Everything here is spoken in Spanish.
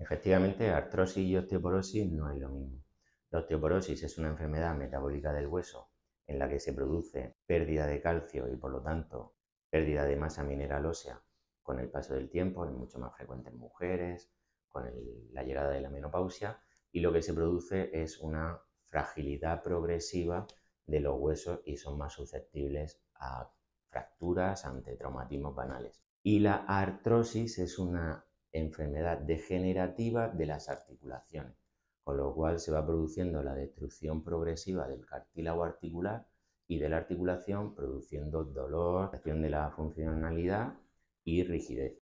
Efectivamente, artrosis y osteoporosis no es lo mismo. La osteoporosis es una enfermedad metabólica del hueso en la que se produce pérdida de calcio y por lo tanto pérdida de masa mineral ósea con el paso del tiempo, es mucho más frecuente en mujeres, con la llegada de la menopausia y lo que se produce es una fragilidad progresiva de los huesos y son más susceptibles a fracturas ante traumatismos banales. Y la artrosis es una enfermedad degenerativa de las articulaciones, con lo cual se va produciendo la destrucción progresiva del cartílago articular y de la articulación, produciendo dolor, acción de la funcionalidad y rigidez.